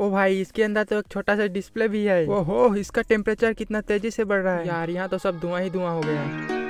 ओ भाई इसके अंदर तो एक छोटा सा डिस्प्ले भी है ओहो इसका टेम्परेचर कितना तेजी से बढ़ रहा है यार यहाँ तो सब धुआं ही धुआं हो गया है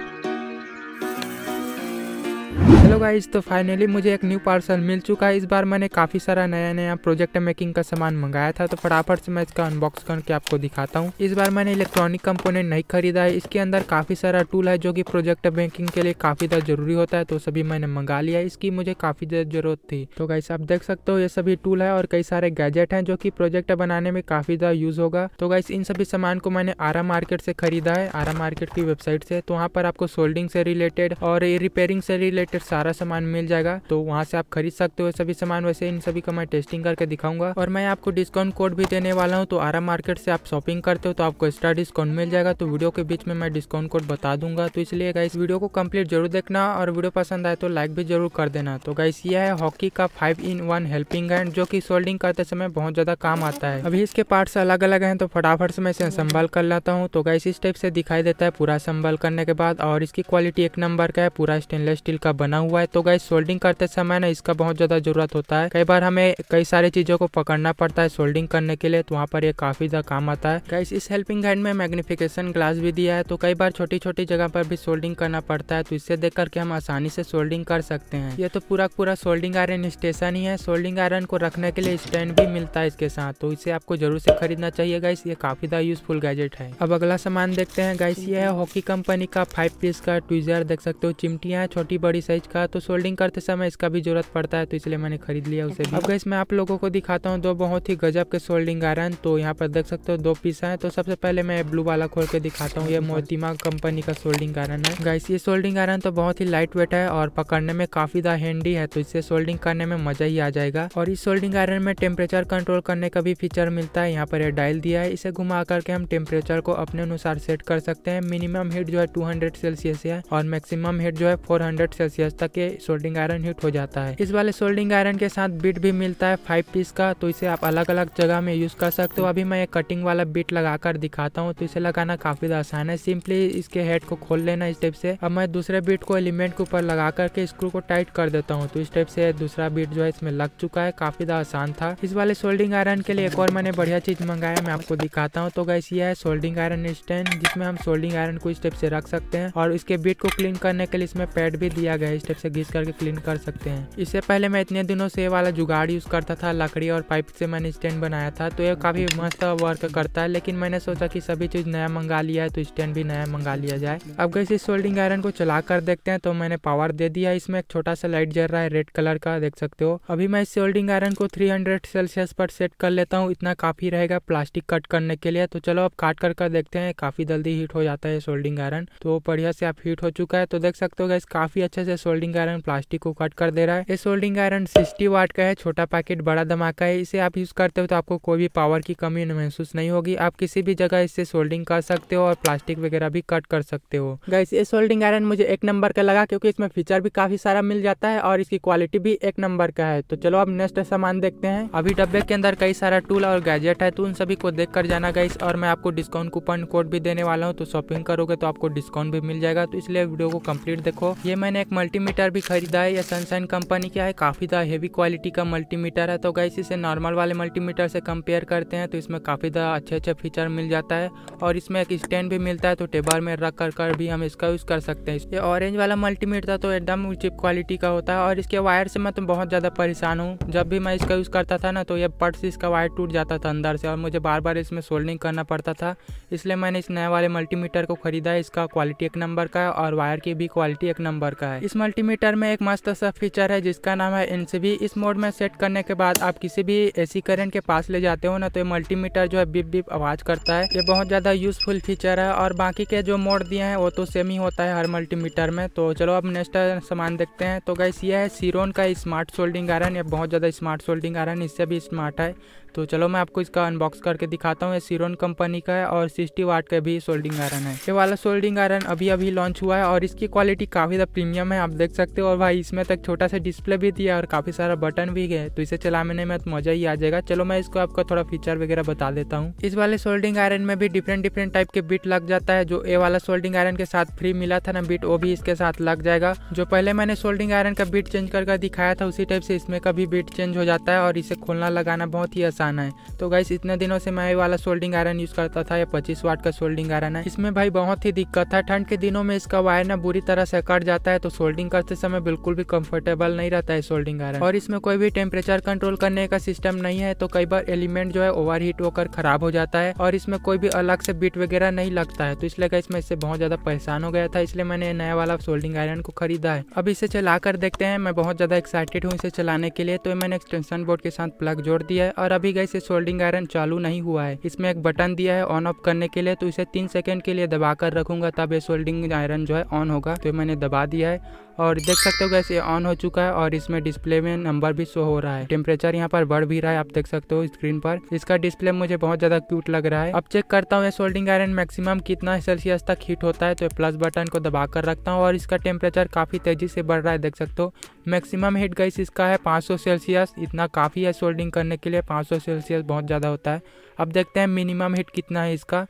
हेलो गाइस तो फाइनली मुझे एक न्यू पार्सल मिल चुका है इस बार मैंने काफ़ी सारा नया नया प्रोजेक्ट मेकिंग का सामान मंगाया था तो फटाफट से मैं इसका अनबॉक्स करके आपको दिखाता हूँ इस बार मैंने इलेक्ट्रॉनिक कंपोनेंट नहीं खरीदा है इसके अंदर काफ़ी सारा टूल है जो कि प्रोजेक्ट मेकिंग के लिए काफ़ी ज़्यादा जरूरी होता है तो सभी मैंने मंगा लिया इसकी मुझे काफ़ी ज़्यादा जरूरत थी तो गाइस आप देख सकते हो ये सभी टूल है और कई सारे गैजेट हैं जो की प्रोजेक्ट बनाने में काफ़ी ज़्यादा यूज़ होगा तो गाइस इन सभी सामान को मैंने आरा मार्केट से खरीदा है आरा मार्केट की वेबसाइट से तो वहाँ पर आपको सोल्डिंग से रिलेटेड और रिपेयरिंग से रिलेटेड सारा सामान मिल जाएगा तो वहाँ से आप खरीद सकते हो सभी सामान वैसे इन सभी का मैं टेस्टिंग करके दिखाऊंगा और मैं आपको डिस्काउंट कोड भी देने वाला हूँ तो आरा मार्केट से आप शॉपिंग करते हो तो आपको एक्स्ट्रा डिस्काउंट मिल जाएगा तो वीडियो के बीच में मैं डिस्काउंट कोड बता दूंगा तो इसलिए गाइस वीडियो को कंप्लीट जरूर देखना और वीडियो पसंद आए तो लाइक भी जरूर कर देना तो गाइस ये है हॉकी का five in one helping hand जो की सोल्डिंग करते समय बहुत ज्यादा काम आता है अभी इसके पार्ट अलग अलग है तो फटाफट से मैं इसे संभाल कर लाता हूँ तो गाइस इस टाइप से दिखाई देता है पूरा संभाल करने के बाद और इसकी क्वालिटी एक नंबर का है पूरा स्टेनलेस स्टील का बना हुआ हुआ है तो गाइस सोल्डिंग करते समय ना इसका बहुत ज़्यादा ज़रूरत होता है कई बार हमें कई सारी चीज़ों को पकड़ना पड़ता है सोल्डिंग करने के लिए तो वहाँ पर ये काफ़ी ज़्यादा काम आता है गाइस इस हेल्पिंग हैंड में मैग्निफिकेशन ग्लास भी दिया है तो कई बार छोटी छोटी जगह पर भी सोल्डिंग करना पड़ता है तो इससे देख करके हम आसानी से सोल्डिंग कर सकते हैं ये तो पूरा पूरा सोल्डिंग आयरन स्टेशन ही है सोल्डिंग आयरन को रखने के लिए स्टैंड भी मिलता है इसके साथ तो इसे आपको जरूर से खरीदना चाहिए गाइस ये काफी ज्यादा यूजफुल गैजेट है अब अगला सामान देखते हैं गाइस ये है हॉकी कंपनी का फाइव पीस का ट्विजर देख सकते हो चिमटियाँ छोटी बड़ी साइज दिखा तो सोल्डिंग करते समय इसका भी जरूरत पड़ता है तो इसलिए मैंने खरीद लिया उसे भी अब गैस मैं आप लोगों को दिखाता हूँ दो बहुत ही गजब के सोल्डिंग आयरन तो यहाँ पर देख सकते हो दो पीस है तो सबसे पहले मैं ब्लू वाला खोल के दिखाता हूँ ये मोतिमा कंपनी का सोल्डिंग आयरन है गैस ये सोल्डिंग आयरन तो बहुत ही लाइट वेट है और पकड़ने में काफी ज्यादा हैंडी है तो इससे सोल्डिंग करने में मजा ही आ जाएगा और इस सोल्डिंग आयरन में टेम्परेचर कंट्रोल करने का भी फीचर मिलता है यहाँ पर यह डायल दिया है इसे घुमा करके हम टेम्परेचर को अपने अनुसार सेट कर सकते हैं मिनिमम हीट जो है 200 सेल्सियस है और मैक्सिमम हीट जो है 400 सेल्सियस तक ये सोल्डिंग आयरन हिट हो जाता है इस वाले सोल्डिंग आयरन के साथ बिट भी मिलता है फाइव पीस का तो इसे आप अलग अलग जगह में यूज कर सकते हो अभी मैं एक कटिंग वाला बीट लगाकर दिखाता हूँ तो इसे लगाना काफी आसान है सिंपली इसके हेड को खोल लेना इस टाइप से अब मैं दूसरे बीट को एलिमेंट के ऊपर लगा करके स्क्रू को टाइट कर देता हूँ तो इस टाइप से दूसरा बीट जो है इसमें लग चुका है काफी आसान था इस वाले सोल्डिंग आयरन के लिए एक और मैंने बढ़िया चीज मंगाया मैं आपको दिखाता हूँ तो गैस ये है सोल्डिंग आयरन स्टैंड जिसमें हम सोल्डिंग आयरन को इस टाइप से रख सकते हैं और इसके बीट को क्लीन करने के लिए इसमें पैड भी दिया गया है इस पाइप से घिस करके क्लीन कर सकते हैं इससे पहले मैं इतने दिनों से वाला जुगाड़ यूज़ करता था लकड़ी और पाइप से मैंने स्टैंड बनाया था तो ये काफ़ी मस्त वर्क करता है लेकिन मैंने सोचा की सभी चीज़ नया मंगा लिया है तो स्टैंड भी नया मंगा लिया जाए अब गैस इस सोल्डिंग आयरन को चला कर देखते हैं तो मैंने पावर दे दिया इसमें एक छोटा सा लाइट जल रहा है रेड कलर का देख सकते हो अभी मैं इस सोल्डिंग आयरन को थ्री सेल्सियस पर सेट कर लेता हूँ इतना काफ़ी रहेगा प्लास्टिक कट करने के लिए तो चलो अब काट कर कर देखते हैं काफ़ी जल्दी हीट हो जाता है सोल्डिंग आयरन तो बढ़िया से आप हीट हो चुका है तो देख सकते हो गैस काफ़ी अच्छे से सोल्डिंग सोल्डिंग आयरन प्लास्टिक को कट कर दे रहा है ये सोल्डिंग आयरन सिक्सटी वाट का है छोटा पैकेट बड़ा धमाका है इसे आप यूज करते हो तो आपको कोई भी पावर की कमी महसूस नहीं होगी आप किसी भी जगह इससे सोल्डिंग कर सकते हो और प्लास्टिक वगैरह भी कट कर सकते हो गैस ये सोल्डिंग आयरन मुझे एक नंबर का लगा क्योंकि इसमें फीचर भी काफी सारा मिल जाता है और इसकी क्वालिटी भी एक नंबर का है तो चलो अब नेक्स्ट सामान देखते हैं अभी डब्बे के अंदर कई सारा टूल और गैजेट है तो उन सभी को देख कर जाना गाइस और मैं आपको डिस्काउंट कूपन कोड भी देने वाला हूँ तो शॉपिंग करोगे तो आपको डिस्काउंट भी मिल जाएगा तो इसलिए वीडियो को कम्प्लीट देखो ये मैंने एक मल्टी मल्टीमीटर भी खरीदा है यह सनसाइन कंपनी का है काफ़ी ज़्यादा हेवी क्वालिटी का मल्टीमीटर है तो गैस इसे नॉर्मल वाले मल्टीमीटर से कंपेयर करते हैं तो इसमें काफ़ी ज़्यादा अच्छे अच्छे फीचर मिल जाता है और इसमें एक स्टैंड भी मिलता है तो टेबल में रख कर कर भी हम इसका यूज़ कर सकते हैं ये ऑरेंज वाला मल्टीमीटर तो एकदम चिप क्वालिटी का होता है और इसके वायर से मैं तो बहुत ज़्यादा परेशान हूँ जब भी मैं इसका यूज़ करता था ना तो यह पट से इसका वायर टूट जाता था अंदर से और मुझे बार बार इसमें सोल्डिंग करना पड़ता था इसलिए मैंने इस नए वाले मल्टीमीटर को खरीदा है इसका क्वालिटी एक नंबर का है और वायर की भी क्वालिटी एक नंबर का है इस मल्टी मल्टीमीटर में एक मस्त सा फीचर है जिसका नाम है एनसीबी इस मोड में सेट करने के बाद आप किसी भी एसी करंट के पास ले जाते हो ना तो ये मल्टीमीटर जो है बिप बिप आवाज़ करता है ये बहुत ज़्यादा यूजफुल फीचर है और बाकी के जो मोड दिए हैं वो तो सेम ही होता है हर मल्टीमीटर में तो चलो अब नेक्स्ट सामान देखते हैं तो गैस ये है सीरोन का स्मार्ट सोल्डिंग आयरन ये बहुत ज़्यादा स्मार्ट सोल्डिंग आयरन इससे भी स्मार्ट है तो चलो मैं आपको इसका अनबॉक्स करके दिखाता हूँ ये सीरोन कंपनी का है और सिक्सटी वाट का भी सोल्डिंग आयरन है ये वाला सोल्डिंग आयरन अभी अभी लॉन्च हुआ है और इसकी क्वालिटी काफ़ी ज़्यादा प्रीमियम है आप देख देख सकते हो और भाई इसमें तक छोटा सा डिस्प्ले भी दिया और काफ़ी सारा बटन भी है तो इसे चलाने में तो मज़ा ही आ जाएगा चलो मैं इसको आपका थोड़ा फीचर वगैरह बता देता हूँ इस वाले सोल्डिंग आयरन में भी डिफरेंट डिफरेंट टाइप के बीट लग जाता है जो ए वाला सोल्डिंग आयरन के साथ फ्री मिला था ना बीट वो भी इसके साथ लग जाएगा जो पहले मैंने सोल्डिंग आयरन का बीट चेंज करके दिखाया था उसी टाइप से इसमें का भी बीट चेंज हो जाता है और इसे खोलना लगाना बहुत ही आसान है तो गाइस इतने दिनों से मैं ये वाला सोल्डिंग आयरन यूज करता था या पच्चीस वाट का सोल्डिंग आयरन है इसमें भाई बहुत ही दिक्कत है ठंड के दिनों में इसका वायर ना बुरी तरह से कट जाता है तो सोल्डिंग का करते समय बिल्कुल भी कंफर्टेबल नहीं रहता है सोल्डिंग आयरन और इसमें कोई भी टेम्परेचर कंट्रोल करने का सिस्टम नहीं है तो कई बार एलिमेंट जो है ओवर हीट होकर खराब हो जाता है और इसमें कोई भी अलग से बीट वगैरह नहीं लगता है तो इसलिए इसमें इससे बहुत ज्यादा परेशान हो गया था इसलिए मैंने नया वाला सोल्डिंग आयरन को खरीदा है अब इसे चला कर देखते हैं मैं बहुत ज्यादा एक्साइटेड हूँ इसे चलाने के लिए तो मैंने एक्सटेंशन बोर्ड के साथ प्लग जोड़ दिया है और अभी गए सोल्डिंग आयरन चालू नहीं हुआ है इसमें एक बटन दिया है ऑन ऑफ करने के लिए तो इसे तीन सेकेंड के लिए दबा कर रखूंगा तब ये सोल्डिंग आयरन जो है ऑन होगा तो मैंने दबा दिया है और देख सकते हो गैस ये ऑन हो चुका है और इसमें डिस्प्ले में नंबर भी शो हो रहा है टेम्परेचर यहाँ पर बढ़ भी रहा है आप देख सकते हो स्क्रीन पर इसका डिस्प्ले मुझे बहुत ज्यादा क्यूट लग रहा है अब चेक करता हूँ सोल्डिंग आयरन मैक्सिमम कितना सेल्सियस तक हीट होता है तो प्लस बटन को दबा कर रखता हूँ और इसका टेम्परेचर काफी तेजी से बढ़ रहा है देख सकते हो मैक्सिमम हीट गैस इसका है पाँच सेल्सियस इतना काफ़ी है सोल्डिंग करने के लिए पाँच सेल्सियस बहुत ज़्यादा होता है अब देखते हैं मिनिमम हीट कितना है इसका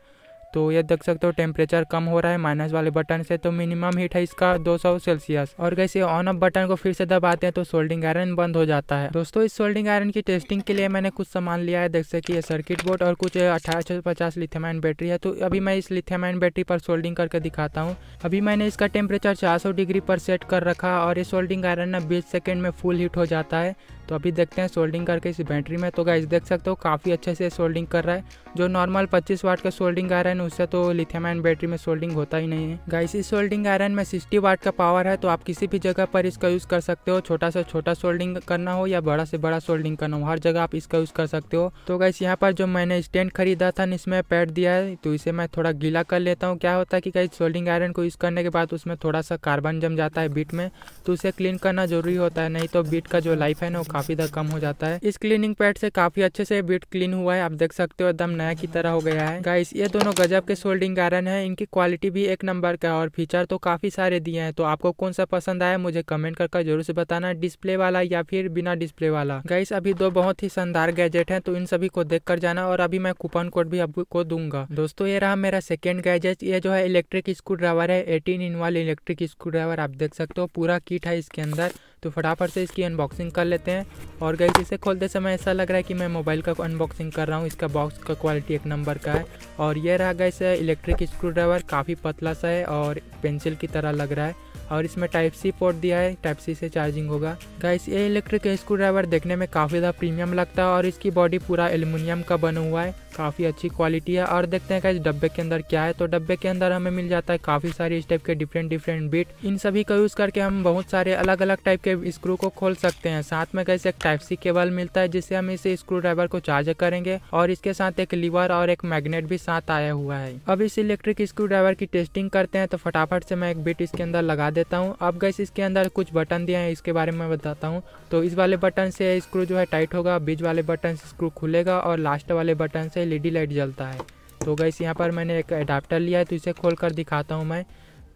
तो ये देख सकते हो टेम्परेचर कम हो रहा है माइनस वाले बटन से तो मिनिमम हीट है इसका 200 सेल्सियस और कैसे ऑन ऑफ बटन को फिर से दबाते हैं तो सोल्डिंग आयरन बंद हो जाता है दोस्तों इस सोल्डिंग आयरन की टेस्टिंग के लिए मैंने कुछ सामान लिया है जैसे कि ये सर्किट बोर्ड और कुछ अठारह पचास लिथियमाइन बैटरी है तो अभी मैं इस लिथियमाइन बैटरी पर सोल्डिंग करके दिखाता हूँ अभी मैंने इसका टेम्परेचर चार डिग्री पर सेट कर रखा और ये सोल्डिंग आयरन ना बीस सेकेंड में फुल हीट हो जाता है तो अभी देखते हैं सोल्डिंग करके इस बैटरी में तो गाइज देख सकते हो काफ़ी अच्छे से सोल्डिंग कर रहा है जो नॉर्मल 25 वाट का सोल्डिंग आयरन उससे तो लिथियम आयन बैटरी में सोल्डिंग होता ही नहीं है गाइस इस सोल्डिंग आयरन में 60 वाट का पावर है तो आप किसी भी जगह पर इसका यूज़ कर सकते हो छोटा से छोटा सोल्डिंग करना हो या बड़ा से बड़ा सोल्डिंग करना हो हर जगह आप इसका यूज़ कर सकते हो तो गाइस यहाँ पर जो मैंने स्टैंड खरीदा था इसमें पैड दिया है तो इसे मैं थोड़ा गीला कर लेता हूँ क्या होता है कि गाइस सोल्डिंग आयरन को यूज़ करने के बाद उसमें थोड़ा सा कार्बन जम जाता है बीट में तो उसे क्लीन करना जरूरी होता है नहीं तो बीट का जो लाइफ है ना काफी ज्यादा कम हो जाता है इस क्लीनिंग पैड से काफी अच्छे से बीट क्लीन हुआ है आप देख सकते हो एकदम नया की तरह हो गया है गाइस ये दोनों गजब के सोल्डिंग आयरन है इनकी क्वालिटी भी एक नंबर का और फीचर तो काफी सारे दिए हैं तो आपको कौन सा पसंद आया मुझे कमेंट करके जरूर से बताना डिस्प्ले वाला या फिर बिना डिस्प्ले वाला गाइस अभी दो बहुत ही शानदार गैजेट है तो इन सभी को देख कर जाना और अभी मैं कूपन कोड भी आपको दूंगा दोस्तों ये रहा मेरा सेकेंड गैजेट ये जो है इलेक्ट्रिक स्क्रू ड्राइवर है एटीन इन वाले इलेक्ट्रिक स्क्रू ड्राइवर आप देख सकते हो पूरा किट है इसके अंदर तो फटाफट से इसकी अनबॉक्सिंग कर लेते हैं और गई इसे खोलते समय ऐसा लग रहा है कि मैं मोबाइल का अनबॉक्सिंग कर रहा हूँ इसका बॉक्स का क्वालिटी एक नंबर का है और यह रहा गई से इलेक्ट्रिक स्क्रू ड्राइवर काफ़ी पतला सा है और पेंसिल की तरह लग रहा है और इसमें टाइप सी पोर्ट दिया है टाइप सी से चार्जिंग होगा गाइस ये इलेक्ट्रिक स्क्रू ड्राइवर देखने में काफ़ी ज़्यादा प्रीमियम लगता है और इसकी बॉडी पूरा एलुमिनियम का बना हुआ है काफ़ी अच्छी क्वालिटी है और देखते हैं गाइस डब्बे के अंदर क्या है तो डब्बे के अंदर हमें मिल जाता है काफ़ी सारे इस टाइप के डिफरेंट डिफरेंट बीट इन सभी का यूज़ करके हम बहुत सारे अलग अलग टाइप के के स्क्रू को खोल सकते हैं साथ में कैसे एक टाइप सी केबल मिलता है जिससे हम इसे स्क्रू ड्राइवर को चार्ज करेंगे और इसके साथ एक लीवर और एक मैग्नेट भी साथ आया हुआ है अब इस इलेक्ट्रिक स्क्रू ड्राइवर की टेस्टिंग करते हैं तो फटाफट से मैं एक बिट इसके अंदर लगा देता हूँ अब गैस इसके अंदर कुछ बटन दिए हैं इसके बारे में बताता हूँ तो इस वाले बटन से स्क्रू जो है टाइट होगा बीच वाले बटन से स्क्रू खुलेगा और लास्ट वाले बटन से एल लाइट जलता है तो गैस यहाँ पर मैंने एक अडाप्टर लिया है तो इसे खोल कर दिखाता हूँ मैं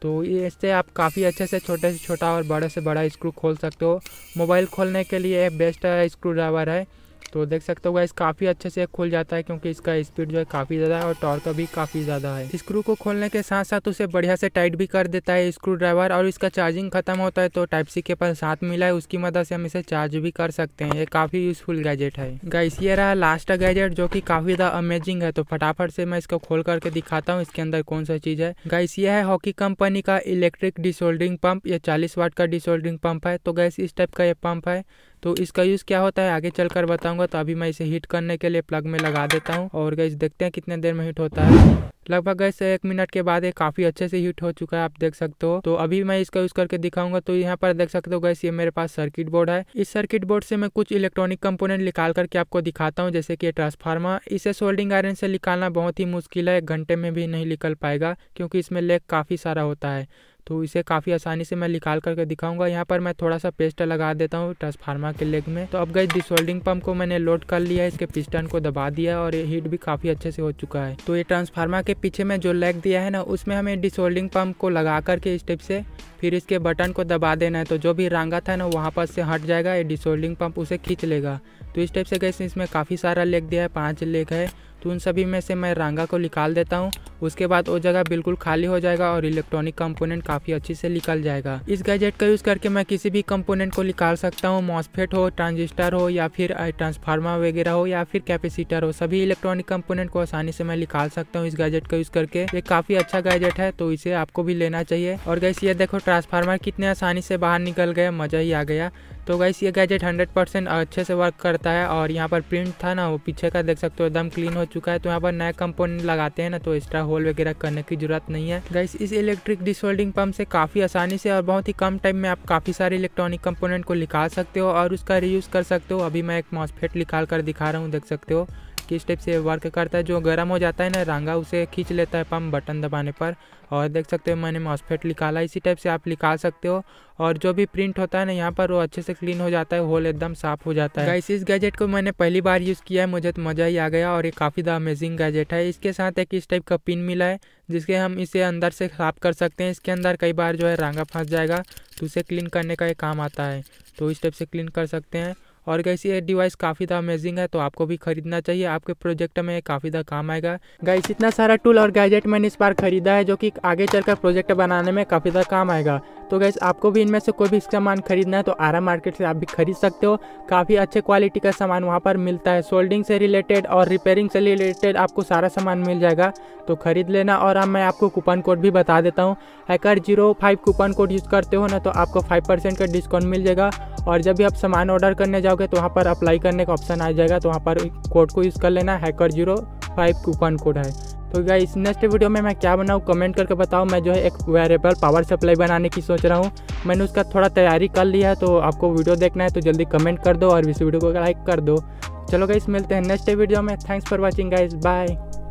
तो इससे आप काफ़ी अच्छे से छोटे से छोटा और बड़े से बड़ा स्क्रू खोल सकते हो मोबाइल खोलने के लिए बेस्ट स्क्रू ड्राइवर है तो देख सकते हो गैस काफ़ी अच्छे से खुल जाता है क्योंकि इसका स्पीड जो है काफ़ी ज़्यादा है और टॉर्क भी काफ़ी ज़्यादा है स्क्रू को खोलने के साथ साथ उसे बढ़िया से टाइट भी कर देता है स्क्रू ड्राइवर और इसका चार्जिंग खत्म होता है तो टाइप सी के पास साथ मिला है उसकी मदद से हम इसे चार्ज भी कर सकते हैं ये काफ़ी यूजफुल गैजेट है गाइस ये रहा लास्ट गैजेट जो की काफ़ी ज़्यादा अमेजिंग है तो फटाफट से मैं इसको खोल करके दिखाता हूँ इसके अंदर कौन सा चीज़ है गाइस ये है हॉकी कंपनी का इलेक्ट्रिक डिसोल्डिंग पंप यह चालीस वाट का डिसोल्डिंग पंप है तो गैस इस टाइप का ये पंप है तो इसका यूज़ क्या होता है आगे चल कर बताऊँगा तो अभी मैं इसे हीट करने के लिए प्लग में लगा देता हूँ और गैस देखते हैं कितने देर में हीट होता है लगभग गैस एक मिनट के बाद ये काफ़ी अच्छे से हीट हो चुका है आप देख सकते हो तो अभी मैं इसका यूज़ करके दिखाऊंगा तो यहाँ पर देख सकते हो गैस ये मेरे पास सर्किट बोर्ड है इस सर्किट बोर्ड से मैं कुछ इलेक्ट्रॉनिक कंपोनेंट निकाल करके आपको दिखाता हूँ जैसे कि ट्रांसफार्मर इसे सोल्डिंग आयरन से निकालना बहुत ही मुश्किल है एक घंटे में भी नहीं निकल पाएगा क्योंकि इसमें लेग काफ़ी सारा होता है तो इसे काफ़ी आसानी से मैं निकाल करके दिखाऊंगा यहाँ पर मैं थोड़ा सा पेस्ट लगा देता हूँ ट्रांसफार्मर के लेग में तो अब गई डिसोल्डिंग पंप को मैंने लोड कर लिया है इसके पिस्टन को दबा दिया और ये हीट भी काफ़ी अच्छे से हो चुका है तो ये ट्रांसफार्मर के पीछे में जो लेग दिया है ना उसमें हमें डिसोल्डिंग पंप को लगा करके इस टिप से फिर इसके बटन को दबा देना है तो जो भी रंगा था ना वहाँ पर से हट जाएगा ये डिसोल्डिंग पंप उसे खींच लेगा तो इस टाइप से गए इसमें काफ़ी सारा लेग दिया है पाँच लेग है तो उन सभी में से मैं रंगा को निकाल देता हूँ उसके बाद वो जगह बिल्कुल खाली हो जाएगा और इलेक्ट्रॉनिक कंपोनेंट काफ़ी अच्छे से निकल जाएगा इस गैजेट का यूज़ करके मैं किसी भी कंपोनेंट को निकाल सकता हूँ मॉसफेट हो ट्रांजिस्टर हो या फिर ट्रांसफार्मर वगैरह हो या फिर कैपेसिटर हो सभी इलेक्ट्रॉनिक कंपोनेंट को आसानी से मैं निकाल सकता हूँ इस गैजेट का यूज़ करके ये काफ़ी अच्छा गैजेट है तो इसे आपको भी लेना चाहिए और गैस ये देखो ट्रांसफार्मर कितने आसानी से बाहर निकल गया मज़ा ही आ गया तो गाइस ये गैजेट 100% अच्छे से वर्क करता है और यहाँ पर प्रिंट था ना वो पीछे का देख सकते हो एकदम क्लीन हो चुका है तो यहाँ पर नया कंपोनेंट लगाते हैं ना तो एक्स्ट्रा होल वगैरह करने की जरूरत नहीं है गाइस इस इलेक्ट्रिक डिसोल्डिंग पंप से काफ़ी आसानी से और बहुत ही कम टाइम में आप काफ़ी सारे इलेक्ट्रॉनिक कम्पोनेंट को निकाल सकते हो और उसका रियूज कर सकते हो अभी मैं एक मॉसफेट निकाल कर दिखा रहा हूँ देख सकते हो किस टाइप से वर्क करता है जो गर्म हो जाता है ना रंगा उसे खींच लेता है पंप बटन दबाने पर और देख सकते हो मैंने मॉसफेट निकाला इसी टाइप से आप निकाल सकते हो और जो भी प्रिंट होता है ना यहाँ पर वो अच्छे से क्लीन हो जाता है होल एकदम साफ हो जाता है इस गैजेट को मैंने पहली बार यूज़ किया है मुझे तो मज़ा ही आ गया और ये काफ़ी ज़्यादा अमेजिंग गैजेट है इसके साथ एक इस टाइप का पिन मिला है जिसके हम इसे अंदर से साफ कर सकते हैं इसके अंदर कई बार जो है रंगा फंस जाएगा तो उसे क्लीन करने का एक काम आता है तो इस टाइप से क्लीन कर सकते हैं और गाइस ये डिवाइस काफ़ी ज़्यादा अमेजिंग है तो आपको भी खरीदना चाहिए आपके प्रोजेक्ट में काफ़ी ज़्यादा काम आएगा गाइस इतना सारा टूल और गैजेट मैंने इस बार खरीदा है जो कि आगे चलकर प्रोजेक्ट बनाने में काफ़ी ज़्यादा काम आएगा तो गैस आपको भी इनमें से कोई भी सामान खरीदना है तो आरा मार्केट से आप भी खरीद सकते हो काफ़ी अच्छे क्वालिटी का सामान वहाँ पर मिलता है सोल्डिंग से रिलेटेड और रिपेयरिंग से रिलेटेड आपको सारा सामान मिल जाएगा तो खरीद लेना और अब मैं आपको कूपन कोड भी बता देता हूँ hacker zero five coupon code use करते हो ना तो आपको फाइव परसेंट का डिस्काउंट मिल जाएगा और जब भी आप सामान ऑर्डर करने जाओगे तो वहाँ पर अप्लाई करने का ऑप्शन आ जाएगा तो वहाँ पर कोड को यूज़ कर लेना hacker zero five coupon code है तो इस नेक्स्ट वीडियो में मैं क्या बनाऊँ कमेंट करके बताओ मैं जो है एक वेरेबल पावर सप्लाई बनाने की सोच रहा हूँ मैंने उसका थोड़ा तैयारी कर लिया है तो आपको वीडियो देखना है तो जल्दी कमेंट कर दो और इस वीडियो को लाइक कर दो चलो गाइस मिलते हैं नेक्स्ट वीडियो में thanks for watching guys bye